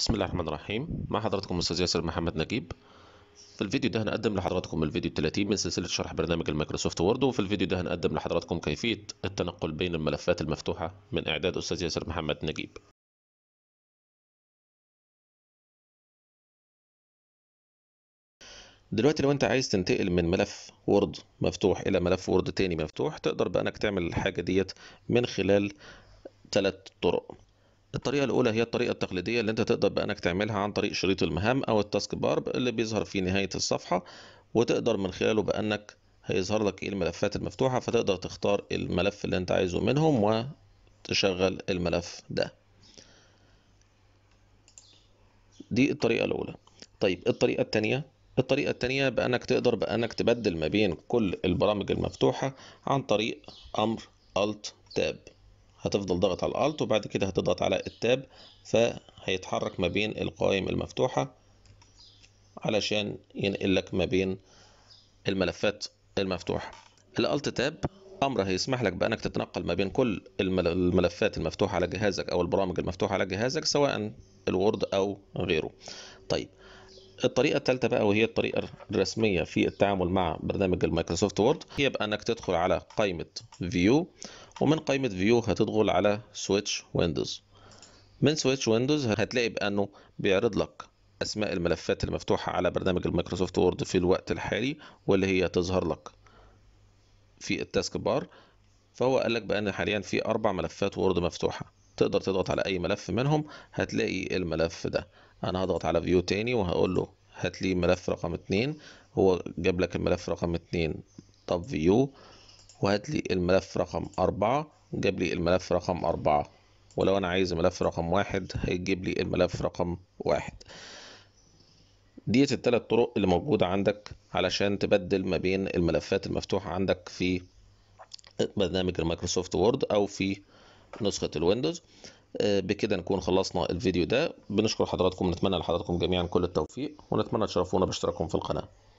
بسم الله الرحمن الرحيم مع حضراتكم استاذ ياسر محمد نجيب في الفيديو ده هنقدم لحضراتكم الفيديو 30 من سلسله شرح برنامج المايكروسوفت وورد وفي الفيديو ده هنقدم لحضراتكم كيفيه التنقل بين الملفات المفتوحه من اعداد استاذ ياسر محمد نجيب دلوقتي لو انت عايز تنتقل من ملف وورد مفتوح الى ملف وورد تاني مفتوح تقدر بقى انك تعمل الحاجه ديت من خلال ثلاث طرق الطريقة الأولى هي الطريقة التقليدية اللي أنت تقدر بأنك تعملها عن طريق شريط المهام أو التاسك بار اللي بيظهر في نهاية الصفحة وتقدر من خلاله بأنك هيظهر لك إيه الملفات المفتوحة فتقدر تختار الملف اللي أنت عايزه منهم وتشغل الملف ده دي الطريقة الأولى طيب الطريقة التانية الطريقة التانية بأنك تقدر بأنك تبدل ما بين كل البرامج المفتوحة عن طريق أمر Alt Tab هتفضل ضاغط على الالت وبعد كده هتضغط على التاب فهيتحرك ما بين القوائم المفتوحة علشان ينقل لك ما بين الملفات المفتوحة الالت تاب امر هيسمح لك بانك تتنقل ما بين كل الملفات المفتوحة على جهازك او البرامج المفتوحة على جهازك سواء الوورد او غيره طيب الطريقة الثالثة بقى وهي الطريقة الرسمية في التعامل مع برنامج المايكروسوفت وورد هي بأنك تدخل على قائمة فيو ومن قائمة فيو هتدخل على سويتش ويندوز من سويتش ويندوز هتلاقي بأنه بيعرض لك أسماء الملفات اللي مفتوحة على برنامج المايكروسوفت وورد في الوقت الحالي واللي هي تظهر لك في التاسك بار فهو قال لك بأن حاليا في أربع ملفات وورد مفتوحة تقدر تضغط على أي ملف منهم هتلاقي الملف ده أنا هضغط على فيو تاني وهقول له هات لي ملف رقم اتنين هو جاب لك الملف رقم اتنين طب فيو وهات لي الملف رقم أربعة جاب لي الملف رقم أربعة ولو أنا عايز ملف رقم واحد هيجيب لي الملف رقم واحد ديت التلات طرق اللي موجودة عندك علشان تبدل ما بين الملفات المفتوحة عندك في برنامج المايكروسوفت وورد أو في نسخة الويندوز آه، بكده نكون خلصنا الفيديو ده بنشكر حضراتكم نتمنى لحضراتكم جميعا كل التوفيق ونتمنى تشرفونا باشتراككم في القناه